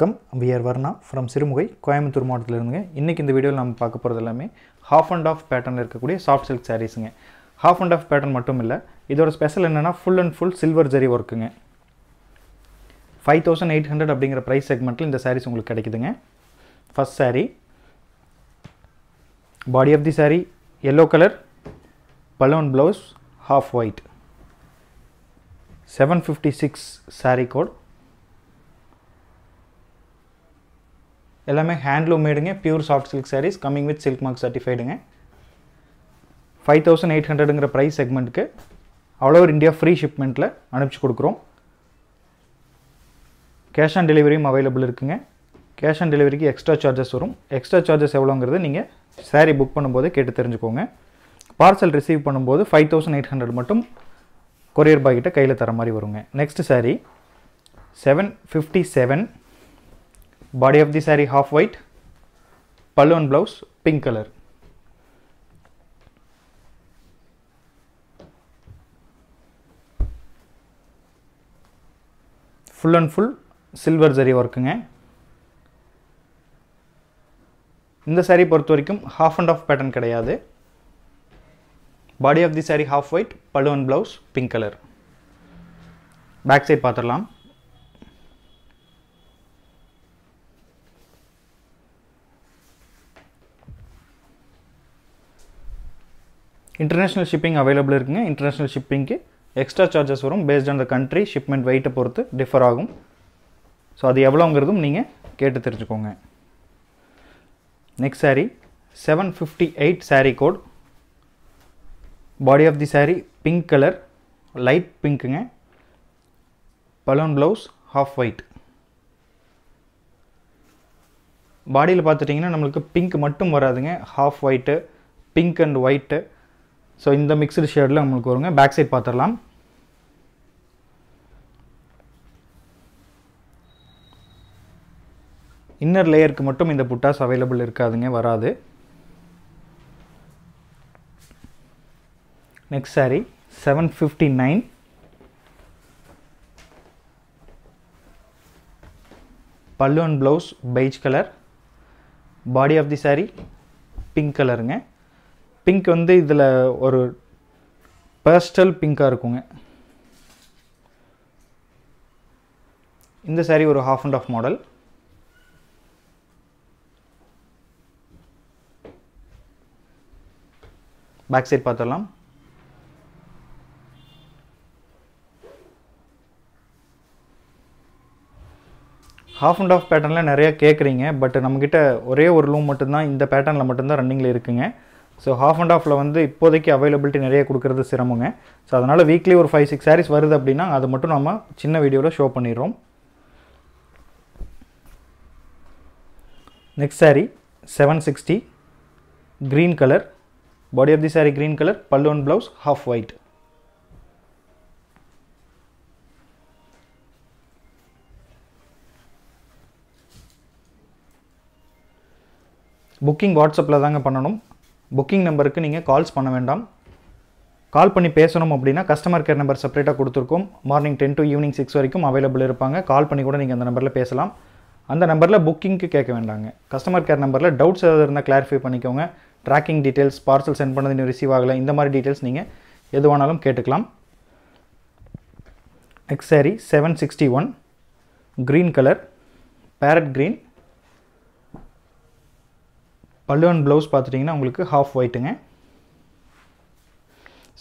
வணக்கம் we're Varna from Sirumugai Coimbatore மாவட்டத்தில் இருந்துங்க இன்றைக்கி இந்த வீடியோவில் நம்ம பார்க்க போகிறது எல்லாமே ஹாஃப் அண்ட் ஆஃப் பேட்டர்னில் இருக்கக்கூடிய சாஃப்ட் சில்க் சாரீஸுங்க ஹாஃப் அண்ட் ஆஃப் பேட்டர் மட்டும் இல்லை இதோட ஸ்பெஷல் என்னென்னா full and full silver zari ஒர்க்குங்க ஃபைவ் தௌசண்ட் எயிட் ஹண்ட்ரட் அப்படிங்கிற ப்ரைஸ் செக்மெண்ட்டில் இந்த சாரீஸ் உங்களுக்கு கிடைக்குதுங்க first sari body of the sari yellow colour பலோன் blouse half white seven fifty six sari code எல்லாமே ஹேண்ட்லூம் மேடுங்க pure soft silk saris coming with silk mark சர்டிஃபைடுங்க ஃபைவ் தௌசண்ட் எயிட் ஹண்ட்ரடுங்கிற ப்ரைஸ் செக்மெண்ட்டுக்கு அவ்வளோ ஒரு இந்தியா ஃப்ரீ ஷிப்மெண்ட்டில் அனுப்பிச்சு கொடுக்குறோம் கேஷ் ஆன் டெலிவரியும் அவைலபிள் இருக்குங்க கேஷ் ஆன் டெலிவரிக்கு எக்ஸ்ட்ரா சார்ஜஸ் வரும் எக்ஸ்ட்ரா சார்ஜஸ் எவ்வளோங்கிறது நீங்கள் சாரீ புக் பண்ணும்போது கேட்டு தெரிஞ்சுக்கோங்க பார்சல் ரிசீவ் பண்ணும்போது ஃபைவ் தௌசண்ட் எயிட் ஹண்ட்ரட் மட்டும் கொரியர் பாய்கிட்ட கையில் தர மாதிரி வருங்க next sari seven fifty seven Body of the saree half white. Pallu and blouse pink color. Full and full silver zari ஒர்க்குங்க இந்த சாரீ பொறுத்த வரைக்கும் ஹாஃப் அண்ட் ஆஃப் பேட்டர்ன் கிடையாது body of the sari half white பலூன் blouse pink colour back side பார்த்துடலாம் international shipping available இருக்குங்க international ஷிப்பிங்க்கு extra charges வரும் based on the country shipment வெயிட்டை பொறுத்து டிஃபர் ஆகும் ஸோ அது எவ்வளோங்கிறதும் நீங்கள் கேட்டு தெரிஞ்சுக்கோங்க next sari seven fifty eight sari code body of the sari pink colour light பிங்க்குங்க பலூன் ப்ளவுஸ் ஹாஃப் ஒயிட் பாடியில் பார்த்துட்டிங்கன்னா நம்மளுக்கு பிங்க் மட்டும் வராதுங்க half white pink and white so இந்த மிக்சடு ஷேடில் நம்மளுக்கு வருங்க பேக் சைட் பார்த்துடலாம் இன்னர் லேயருக்கு மட்டும் இந்த புட்டாஸ் அவைலபிள் இருக்காதுங்க வராது next sari seven fifty nine pallu and blouse beige colour body of the sari pink கலருங்க பிங்க் வந்து இதில் ஒரு பேஸ்டல் பிங்காக இருக்குங்க இந்த சாரி ஒரு half and half model back side பார்த்துடலாம் ஹாஃப் அண்ட் ஆஃப் பேட்டர்னில் நிறையா கேட்குறீங்க பட் நம்மக்கிட்ட ஒரே ஒரு லூம் மட்டும்தான் இந்த பேட்டர்னில் மட்டும்தான் ரன்னிங்கில் இருக்குங்க ஸோ ஹாஃப் அண்ட் ஆஃபில் வந்து இப்போதைக்கு அவைலபிலிட்டி நிறைய கொடுக்குறது சிரமங்க ஸோ அதனால் வீக்லி ஒரு ஃபைவ் சிக்ஸ் சாரீஸ் வருது அப்படின்னா அது மட்டும் நம்ம சின்ன வீடியோவில் ஷோ பண்ணிடுறோம் next sari seven sixty green colour body of the sari green colour பல்லுவன் ப்ளவுஸ் ஹாஃப் ஒயிட் புக்கிங் வாட்ஸ்அப்பில் தாங்க பண்ணணும் புக்கிங் நம்பருக்கு நீங்கள் கால்ஸ் பண்ண வேண்டாம் கால் பண்ணி பேசணும் அப்படின்னா கஸ்டமர் கேர் நம்பர் செப்பரேட்டாக கொடுத்துருக்கோம் morning ten to evening six வரைக்கும் அவைலபிள் இருப்பாங்க கால் பண்ணி கூட நீங்கள் அந்த நம்பரில் பேசலாம் அந்த நம்பரில் புக்கிங்க்கு கேட்க வேண்டாங்க கஸ்டமர் கேர் நம்பரில் டவுட்ஸ் ஏதாவது இருந்தால் கிளாரிஃபை பண்ணிக்கோங்க ட்ராக்கிங் டீட்டெயில்ஸ் பார்சல் சென்ட் பண்ணது இன்னும் ரிசீவ் ஆகலை இந்த மாதிரி டீட்டெயில்ஸ் நீங்கள் எதுவானாலும் கேட்டுக்கலாம் எக்ஸாரி seven sixty one green colour parrot green பல்லுவன் ப்ளவுஸ் பார்த்துட்டிங்கன்னா உங்களுக்கு ஹாஃப் ஒயிட்டுங்க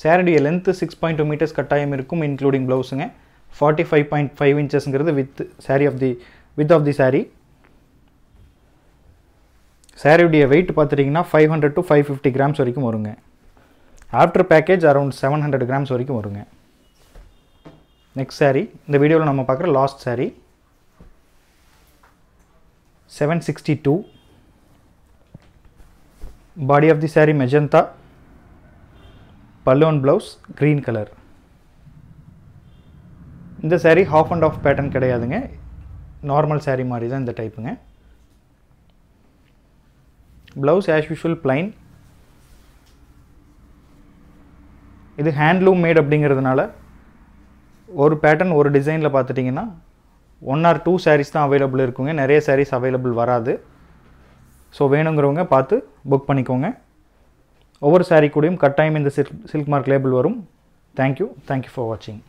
சேரடிய length six point two meters கட்டாயம் இருக்கும் இன்க்ளூடிங் ப்ளவுஸுங்க ஃபார்ட்டி ஃபைவ் பாயிண்ட் ஃபைவ் இன்ச்சஸ்ங்கிறது with sari of the with of the sari சாரியுடைய வெயிட் பார்த்துட்டிங்கன்னா five hundred to five fifty grams வரைக்கும் வருங்க after package around seven hundred grams வரைக்கும் வருங்க நெக்ஸ்ட் சாரி இந்த வீடியோவில் நம்ம பார்க்குற last sari seven sixty two Body of the sari magenta. Pallu blouse green color. இந்த sari half and half pattern கிடையாதுங்க நார்மல் சாரீ மாதிரி தான் இந்த டைப்புங்க ப்ளவுஸ் as யூஷுவல் plain இது ஹேண்ட்லூம் மேட் அப்படிங்கிறதுனால ஒரு பேட்டர்ன் ஒரு டிசைனில் பார்த்துட்டிங்கன்னா ஒன் ஆர் டூ சாரீஸ் தான் இருக்குங்க நிறைய சாரீஸ் அவைலபிள் வராது ஸோ வேணுங்கிறவங்க பார்த்து புக் பண்ணிக்கோங்க ஒவ்வொரு சாரீ கூடயும் கட்டாயம் இந்த சில்க் சில்க் மார்க் லேபிள் வரும் தேங்க்யூ தேங்க்யூ ஃபார் வாட்சிங்